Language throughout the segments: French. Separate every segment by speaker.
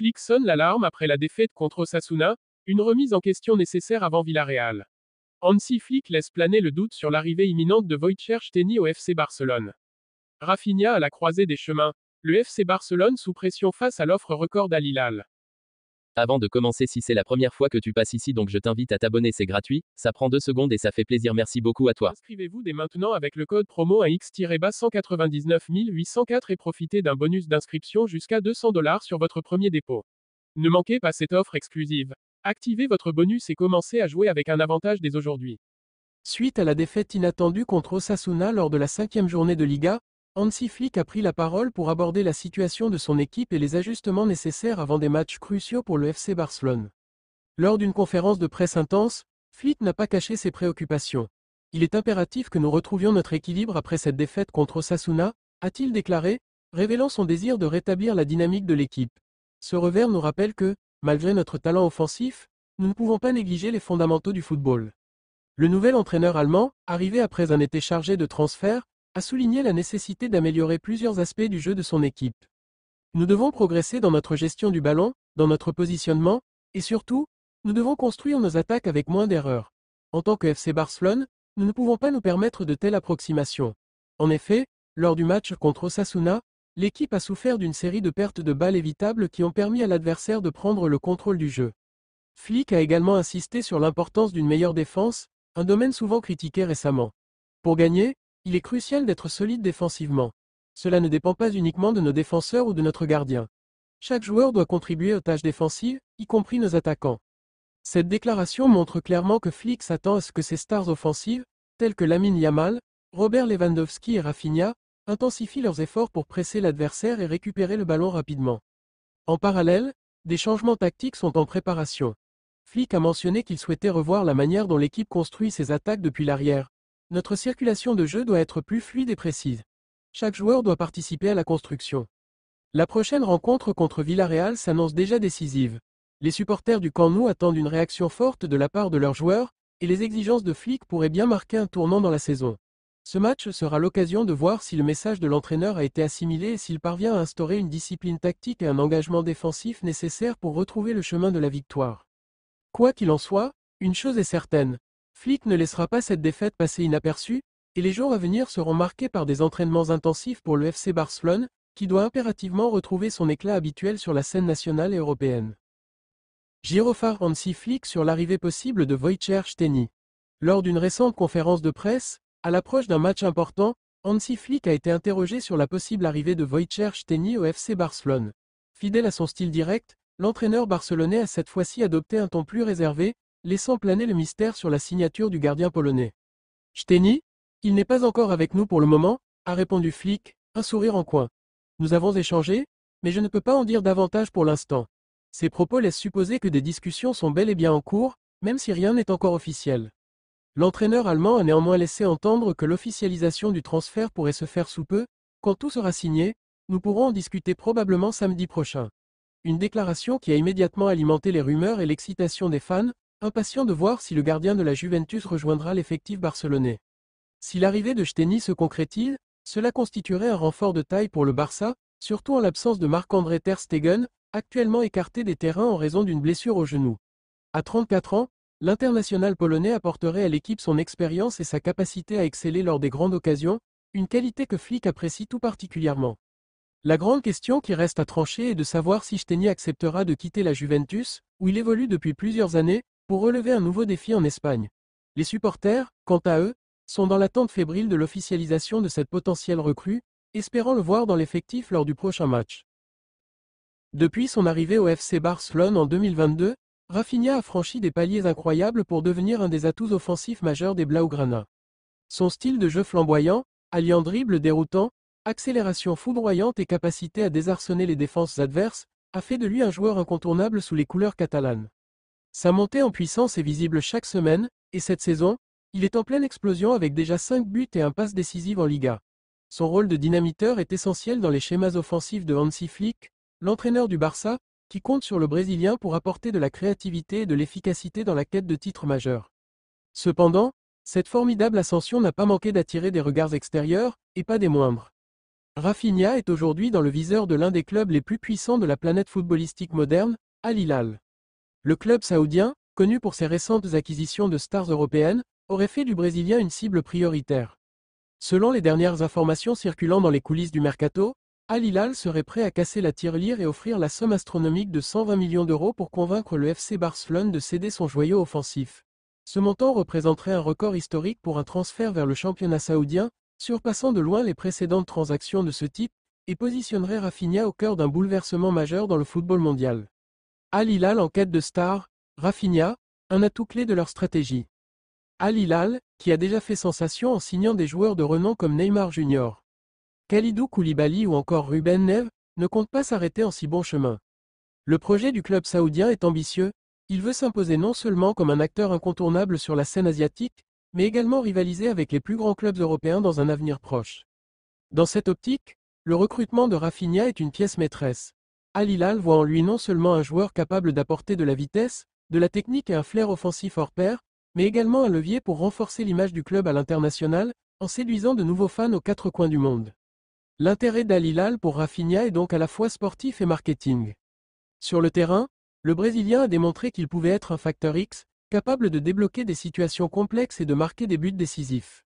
Speaker 1: Flick sonne l'alarme après la défaite contre Osasuna, une remise en question nécessaire avant Villarreal. Hansi Flick laisse planer le doute sur l'arrivée imminente de Wojciech Steny au FC Barcelone. Rafinha à la croisée des chemins, le FC Barcelone sous pression face à l'offre record d'Al avant de commencer, si c'est la première fois que tu passes ici, donc je t'invite à t'abonner, c'est gratuit, ça prend deux secondes et ça fait plaisir, merci beaucoup à toi. Inscrivez-vous dès maintenant avec le code promo AX-199 804 et profitez d'un bonus d'inscription jusqu'à 200 dollars sur votre premier dépôt. Ne manquez pas cette offre exclusive. Activez votre bonus et commencez à jouer avec un avantage dès aujourd'hui. Suite à la défaite inattendue contre Osasuna lors de la cinquième journée de Liga, Hansi Flick a pris la parole pour aborder la situation de son équipe et les ajustements nécessaires avant des matchs cruciaux pour le FC Barcelone. Lors d'une conférence de presse intense, Flick n'a pas caché ses préoccupations. Il est impératif que nous retrouvions notre équilibre après cette défaite contre Osasuna, a-t-il déclaré, révélant son désir de rétablir la dynamique de l'équipe. Ce revers nous rappelle que, malgré notre talent offensif, nous ne pouvons pas négliger les fondamentaux du football. Le nouvel entraîneur allemand, arrivé après un été chargé de transferts, a souligné la nécessité d'améliorer plusieurs aspects du jeu de son équipe. Nous devons progresser dans notre gestion du ballon, dans notre positionnement, et surtout, nous devons construire nos attaques avec moins d'erreurs. En tant que FC Barcelone, nous ne pouvons pas nous permettre de telles approximations. En effet, lors du match contre Osasuna, l'équipe a souffert d'une série de pertes de balles évitables qui ont permis à l'adversaire de prendre le contrôle du jeu. Flick a également insisté sur l'importance d'une meilleure défense, un domaine souvent critiqué récemment. Pour gagner, il est crucial d'être solide défensivement. Cela ne dépend pas uniquement de nos défenseurs ou de notre gardien. Chaque joueur doit contribuer aux tâches défensives, y compris nos attaquants. Cette déclaration montre clairement que Flick s'attend à ce que ses stars offensives, telles que Lamine Yamal, Robert Lewandowski et Rafinha, intensifient leurs efforts pour presser l'adversaire et récupérer le ballon rapidement. En parallèle, des changements tactiques sont en préparation. Flick a mentionné qu'il souhaitait revoir la manière dont l'équipe construit ses attaques depuis l'arrière, notre circulation de jeu doit être plus fluide et précise. Chaque joueur doit participer à la construction. La prochaine rencontre contre Villarreal s'annonce déjà décisive. Les supporters du Camp Nou attendent une réaction forte de la part de leurs joueurs, et les exigences de Flick pourraient bien marquer un tournant dans la saison. Ce match sera l'occasion de voir si le message de l'entraîneur a été assimilé et s'il parvient à instaurer une discipline tactique et un engagement défensif nécessaires pour retrouver le chemin de la victoire. Quoi qu'il en soit, une chose est certaine, Flick ne laissera pas cette défaite passer inaperçue, et les jours à venir seront marqués par des entraînements intensifs pour le FC Barcelone, qui doit impérativement retrouver son éclat habituel sur la scène nationale et européenne. Girophare Hansi Flick sur l'arrivée possible de Wojciech Steny. Lors d'une récente conférence de presse, à l'approche d'un match important, Hansi Flick a été interrogé sur la possible arrivée de Wojciech Steny au FC Barcelone. Fidèle à son style direct, l'entraîneur barcelonais a cette fois-ci adopté un ton plus réservé, laissant planer le mystère sur la signature du gardien polonais. Steny, il n'est pas encore avec nous pour le moment, a répondu Flick, un sourire en coin. Nous avons échangé, mais je ne peux pas en dire davantage pour l'instant. Ces propos laissent supposer que des discussions sont bel et bien en cours, même si rien n'est encore officiel. L'entraîneur allemand a néanmoins laissé entendre que l'officialisation du transfert pourrait se faire sous peu, quand tout sera signé, nous pourrons en discuter probablement samedi prochain. Une déclaration qui a immédiatement alimenté les rumeurs et l'excitation des fans, Impatient de voir si le gardien de la Juventus rejoindra l'effectif barcelonais. Si l'arrivée de Steny se concrétise, cela constituerait un renfort de taille pour le Barça, surtout en l'absence de Marc-André Ter Stegen, actuellement écarté des terrains en raison d'une blessure au genou. À 34 ans, l'international polonais apporterait à l'équipe son expérience et sa capacité à exceller lors des grandes occasions, une qualité que Flick apprécie tout particulièrement. La grande question qui reste à trancher est de savoir si Steny acceptera de quitter la Juventus, où il évolue depuis plusieurs années, pour relever un nouveau défi en Espagne. Les supporters, quant à eux, sont dans l'attente fébrile de l'officialisation de cette potentielle recrue, espérant le voir dans l'effectif lors du prochain match. Depuis son arrivée au FC Barcelone en 2022, Rafinha a franchi des paliers incroyables pour devenir un des atouts offensifs majeurs des Blaugrana. Son style de jeu flamboyant, alliant dribble déroutant, accélération foudroyante et capacité à désarçonner les défenses adverses, a fait de lui un joueur incontournable sous les couleurs catalanes. Sa montée en puissance est visible chaque semaine, et cette saison, il est en pleine explosion avec déjà 5 buts et un passe décisive en Liga. Son rôle de dynamiteur est essentiel dans les schémas offensifs de Hansi Flick, l'entraîneur du Barça, qui compte sur le Brésilien pour apporter de la créativité et de l'efficacité dans la quête de titres majeurs. Cependant, cette formidable ascension n'a pas manqué d'attirer des regards extérieurs, et pas des moindres. Rafinha est aujourd'hui dans le viseur de l'un des clubs les plus puissants de la planète footballistique moderne, Al le club saoudien, connu pour ses récentes acquisitions de stars européennes, aurait fait du Brésilien une cible prioritaire. Selon les dernières informations circulant dans les coulisses du mercato, Al Hilal serait prêt à casser la tirelire et offrir la somme astronomique de 120 millions d'euros pour convaincre le FC Barcelone de céder son joyau offensif. Ce montant représenterait un record historique pour un transfert vers le championnat saoudien, surpassant de loin les précédentes transactions de ce type, et positionnerait Rafinha au cœur d'un bouleversement majeur dans le football mondial. Al-Hilal en quête de stars, Rafinha, un atout clé de leur stratégie. Al-Hilal, qui a déjà fait sensation en signant des joueurs de renom comme Neymar Jr. Khalidou Koulibaly ou encore Ruben Neves, ne compte pas s'arrêter en si bon chemin. Le projet du club saoudien est ambitieux, il veut s'imposer non seulement comme un acteur incontournable sur la scène asiatique, mais également rivaliser avec les plus grands clubs européens dans un avenir proche. Dans cette optique, le recrutement de Rafinha est une pièce maîtresse al voit en lui non seulement un joueur capable d'apporter de la vitesse, de la technique et un flair offensif hors pair, mais également un levier pour renforcer l'image du club à l'international, en séduisant de nouveaux fans aux quatre coins du monde. L'intérêt d'Al-Hilal pour Rafinha est donc à la fois sportif et marketing. Sur le terrain, le Brésilien a démontré qu'il pouvait être un facteur X, capable de débloquer des situations complexes et de marquer des buts décisifs.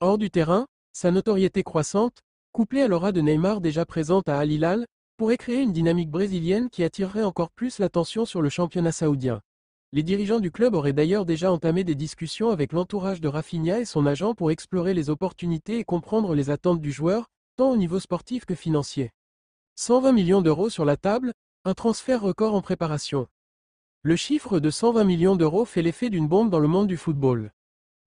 Speaker 1: Hors du terrain, sa notoriété croissante, couplée à l'aura de Neymar déjà présente à al pourrait créer une dynamique brésilienne qui attirerait encore plus l'attention sur le championnat saoudien. Les dirigeants du club auraient d'ailleurs déjà entamé des discussions avec l'entourage de Rafinha et son agent pour explorer les opportunités et comprendre les attentes du joueur, tant au niveau sportif que financier. 120 millions d'euros sur la table, un transfert record en préparation. Le chiffre de 120 millions d'euros fait l'effet d'une bombe dans le monde du football.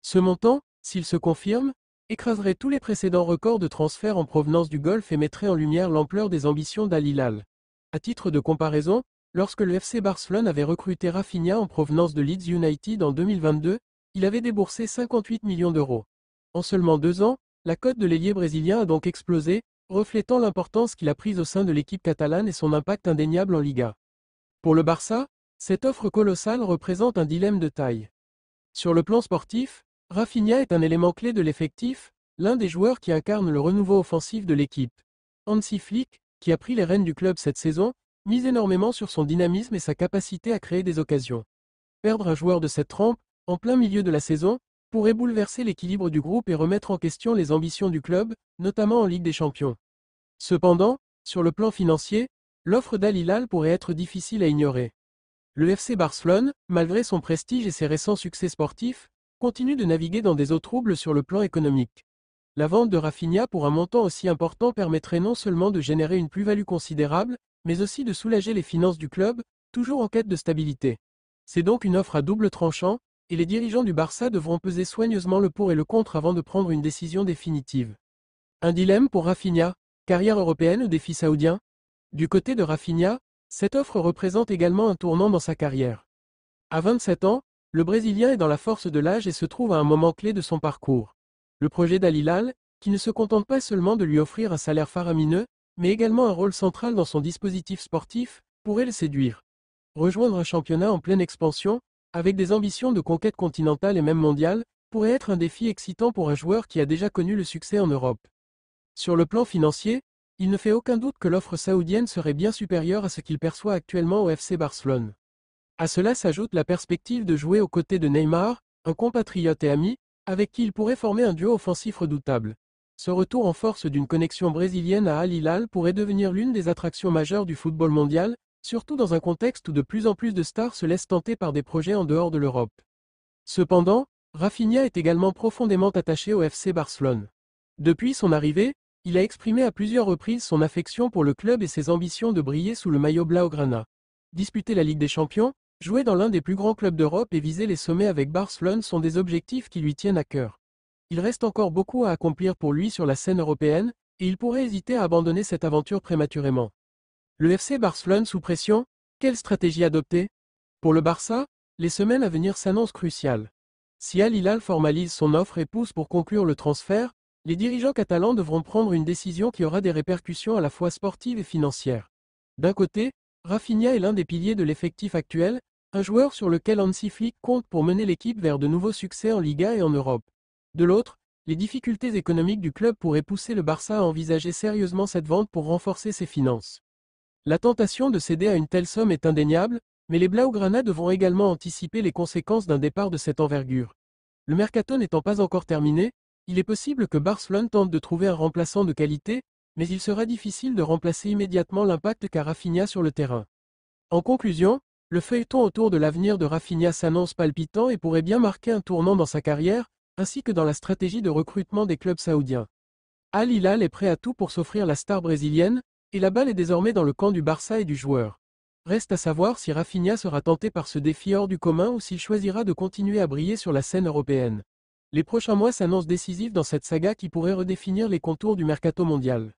Speaker 1: Ce montant, s'il se confirme, écraserait tous les précédents records de transferts en provenance du Golfe et mettrait en lumière l'ampleur des ambitions d'Al Hilal. À titre de comparaison, lorsque le FC Barcelone avait recruté Rafinha en provenance de Leeds United en 2022, il avait déboursé 58 millions d'euros. En seulement deux ans, la cote de l'ailier brésilien a donc explosé, reflétant l'importance qu'il a prise au sein de l'équipe catalane et son impact indéniable en Liga. Pour le Barça, cette offre colossale représente un dilemme de taille. Sur le plan sportif, Rafinha est un élément clé de l'effectif, l'un des joueurs qui incarne le renouveau offensif de l'équipe. Hansi Flick, qui a pris les rênes du club cette saison, mise énormément sur son dynamisme et sa capacité à créer des occasions. Perdre un joueur de cette trempe, en plein milieu de la saison, pourrait bouleverser l'équilibre du groupe et remettre en question les ambitions du club, notamment en Ligue des Champions. Cependant, sur le plan financier, l'offre d'Alilal pourrait être difficile à ignorer. Le FC Barcelone, malgré son prestige et ses récents succès sportifs, continue de naviguer dans des eaux troubles sur le plan économique. La vente de Rafinha pour un montant aussi important permettrait non seulement de générer une plus-value considérable, mais aussi de soulager les finances du club, toujours en quête de stabilité. C'est donc une offre à double tranchant, et les dirigeants du Barça devront peser soigneusement le pour et le contre avant de prendre une décision définitive. Un dilemme pour Rafinha, carrière européenne ou défi saoudien Du côté de Rafinha, cette offre représente également un tournant dans sa carrière. À 27 ans, le Brésilien est dans la force de l'âge et se trouve à un moment clé de son parcours. Le projet d'Alilal, qui ne se contente pas seulement de lui offrir un salaire faramineux, mais également un rôle central dans son dispositif sportif, pourrait le séduire. Rejoindre un championnat en pleine expansion, avec des ambitions de conquête continentale et même mondiale, pourrait être un défi excitant pour un joueur qui a déjà connu le succès en Europe. Sur le plan financier, il ne fait aucun doute que l'offre saoudienne serait bien supérieure à ce qu'il perçoit actuellement au FC Barcelone. À cela s'ajoute la perspective de jouer aux côtés de Neymar, un compatriote et ami, avec qui il pourrait former un duo offensif redoutable. Ce retour en force d'une connexion brésilienne à Al Hilal pourrait devenir l'une des attractions majeures du football mondial, surtout dans un contexte où de plus en plus de stars se laissent tenter par des projets en dehors de l'Europe. Cependant, Rafinha est également profondément attaché au FC Barcelone. Depuis son arrivée, il a exprimé à plusieurs reprises son affection pour le club et ses ambitions de briller sous le maillot Blaugrana. Disputer la Ligue des Champions, Jouer dans l'un des plus grands clubs d'Europe et viser les sommets avec Barcelone sont des objectifs qui lui tiennent à cœur. Il reste encore beaucoup à accomplir pour lui sur la scène européenne, et il pourrait hésiter à abandonner cette aventure prématurément. Le FC Barcelone sous pression, quelle stratégie adopter Pour le Barça, les semaines à venir s'annoncent cruciales. Si Al Hilal formalise son offre et pousse pour conclure le transfert, les dirigeants catalans devront prendre une décision qui aura des répercussions à la fois sportives et financières. D'un côté, Rafinha est l'un des piliers de l'effectif actuel, un joueur sur lequel Hansi compte pour mener l'équipe vers de nouveaux succès en Liga et en Europe. De l'autre, les difficultés économiques du club pourraient pousser le Barça à envisager sérieusement cette vente pour renforcer ses finances. La tentation de céder à une telle somme est indéniable, mais les Blaugrana devront également anticiper les conséquences d'un départ de cette envergure. Le mercato n'étant pas encore terminé, il est possible que Barcelone tente de trouver un remplaçant de qualité, mais il sera difficile de remplacer immédiatement l'impact qu'a Rafinha sur le terrain. En conclusion, le feuilleton autour de l'avenir de Rafinha s'annonce palpitant et pourrait bien marquer un tournant dans sa carrière, ainsi que dans la stratégie de recrutement des clubs saoudiens. Al Hilal est prêt à tout pour s'offrir la star brésilienne, et la balle est désormais dans le camp du Barça et du joueur. Reste à savoir si Rafinha sera tenté par ce défi hors du commun ou s'il choisira de continuer à briller sur la scène européenne. Les prochains mois s'annoncent décisifs dans cette saga qui pourrait redéfinir les contours du mercato mondial.